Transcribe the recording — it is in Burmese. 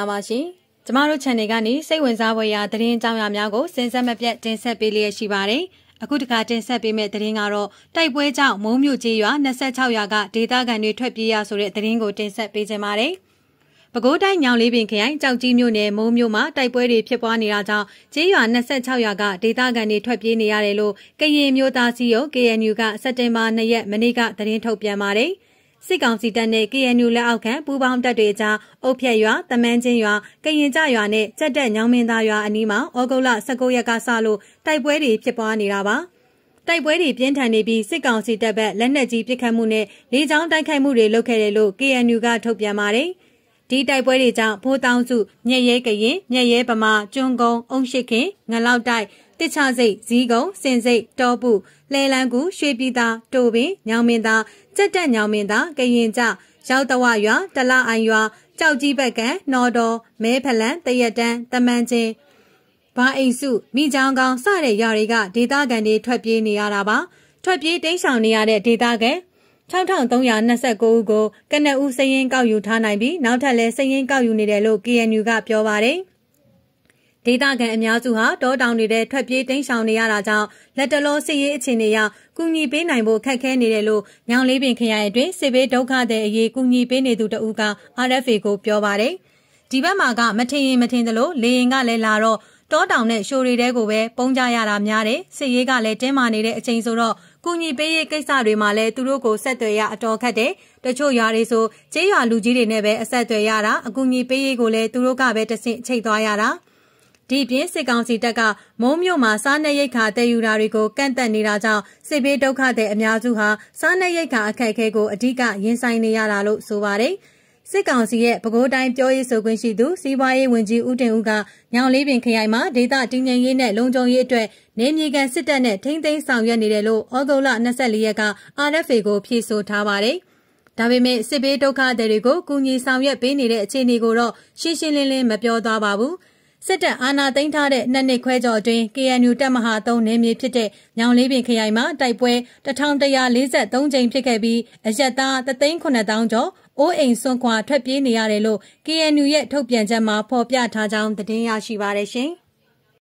လာပါရှင်။ကျမတို့ channel ကနေစိတ်ဝင်စားဖွယ်ရာသတင်းအကြောင်းအရာများကိုစဉ်ဆက်မပြတ်တင်ဆက်ပေးလျက်ရှိပါတယ်။အခုတခါတင်ဆက်ပေးမယ့်သတင်းကတော့တိုက်ပွဲကြောင့်မုံမြို့ကြီးရွာ26ရွာကဒေသခံတွေထွက်ပြေးရဆိုတဲ့သတင်းကိုတင်ဆက်ပေးခြင်းပါတယ်။ပဲခူးတိုင်းညောင်လေးပင်ခရိုင်ကြောက်ကြီးမြို့နယ်မုံမြို့မှာတိုက်ပွဲတွေဖြစ်ပွားနေတာကြောင့်ကျေးရွာ26ရွာကဒေသခံတွေထွက်ပြေးနေရတယ်လို့ကရင်မျိုးသားစီယုံ KNU ကစက်တင်ဘာ2ရက်မနေ့ကသတင်းထုတ်ပြန်ပါတယ်။စစ်ကောင်စီတပ်နဲ့ KNU လက်အောက်ခံပူးပေါင်းတပ်တွေကြားအုတ်ဖြတ်ရွာ၊သမန်းကျင်းရွာ၊ကရင်ကျရွာနဲ့ကျားတက်ညောင်ပင်သာရွာအနီးမှာသြဂုတ်လ၁၉ရက်ကစလို့တိုက်ပွဲတွေဖြစ်ပွားနေတာပါ။တိုက်ပွဲတွေပြင်းထန်နေပြီးစစ်ကောင်စီတပ်ဘက်လက်နက်ကြီးပစ်ခတ်မှုနဲ့လေကြောင်းတိုက်ခိုက်မှုတွေလုပ်ခဲ့တယ်လို့ KNU ကထုတ်ပြန်ပါတယ်။ဒီတိုက်ပွဲတွေကြောင့်ဖိုးတောင်စုမြက်ရဲကရင်မြက်ရဲဗမာကျွန်းကုန်းအုံရှိခင်ငလောက်တိုက်တစ်ချစိတ်ဇီးကုံစင်စိတ်တောပုလဲလန်ကူရွှေပြည်သာတိုပင်ညောင်မင်းသာကြက်တက်ညောင်မင်းသာကရင်ကြရောက်တဝရွာတလအိုင်ရွာကြောက်ကြီးဘက်ကံနော်တော်မဲဖလန်တရက်တန်းတမန်ချင်းဘာအိမ်စုမိချောင်းကောင်စတဲ့ရွာတွေကဒေသခံတွေထွက်ပြေးနေရတာပါထွက်ပြေးတိမ်းရှောင်နေရတဲ့ဒေသခံ6329ဦးကိုကနအူးစရင်ကောက်ယူထားနိုင်ပြီးနောက်ထပ်လည်းစရင်ကောက်ယူနေတယ်လို့ KNU ကပြောပါတယ်။ဒေသခံအများစုဟာတောတောင်တွေထဲထွက်ပြေးတိမ်းရှောင်နေရတာကြောင့်လက်တလောစစ်ရေးအခြေအနေအရကူညီပေးနိုင်ဖို့ခက်ခဲနေတယ်လို့ညောင်လေးပင်ခရိုင်အတွင်းစစ်ဘေးဒုက္ခသည်အရေးကူညီပေးနေသူတဦးက RFA ကိုပြောပါတယ်။ဒီဘက်မှာကမထင်ရင်မထင်သလိုလေရင်ကလည်းလာတော့တောတောင်နဲ့ရှိုးတွေတဲကိုပဲပုံကြရတာများတယ်စစ်ရေးကလည်းတင်းမာနေတဲ့အချိန်ဆိုတော့ကူညီပေးရေးကိစ္စတွေမှာလည်းသူတို့ကိုဆက်သွယ်ရအတော်ခက်တယ်တချို့ရွာတွေဆိုကျေးရွာလူကြီးတွေနဲ့ပဲအဆက်သွယ်ရတာအကူညီပေးရေးကိုလည်းသူတို့ကပဲတဆင့်ချိတ်သွားရတာဒီပြင်စစ်ကောင်စီတပ်ကမုံမြို့မှာစားနပ်ရိက္ခာတည်ယူတာတွေကိုကန့်တက်နေတာကြောင့်စစ်ဘေးဒုက္ခတွေအများစုဟာစားနပ်ရိက္ခာအခက်အခဲကိုအဓိကရင်ဆိုင်နေရတာလို့ဆိုပါတယ်။စစ်ကောင်စီရဲ့ပဲခူးတိုင်းပြောရေးဆိုခွင့်ရှိသူစီးပွားရေးဝန်ကြီးဦးတင်ဦးကညောင်လေးပင်ခရိုင်မှာဒေသတည်ငြိမ်ရေးနဲ့လုံခြုံရေးအတွက်နေမြေကန်စစ်တပ်နဲ့ထိမ့်သိမ်းဆောင်ရွက်နေတယ်လို့ဩဂုတ်လ24ရက်က RFA ကိုဖြေဆိုထားပါတယ်။ဒါပေမဲ့စစ်ဘေးဒုက္ခသည်တွေကိုကူညီဆောင်ရွက်ပေးနေတဲ့အခြေအနေကိုတော့ရှင်းရှင်းလင်းလင်းမပြောသွားပါဘူး။စစ်တပ်အာဏာသိမ်းထားတဲ့နှစ်နှစ်ခွဲကျော်အတွင်း KNU တပ်မဟာ3နေမြေဖြစ်တဲ့ညောင်လေးပင်ခရိုင်မှာတိုက်ပွဲ1143ကြိမ်ဖြစ်ခဲ့ပြီးအရက်သား3,900ကျော်အိုးအိမ်စွန့်ခွာထွက်ပြေးနေရတယ်လို့ KNU ရဲ့ထုတ်ပြန်ချက်မှာဖော်ပြထားကြောင်းသတင်းရရှိပါရရှင်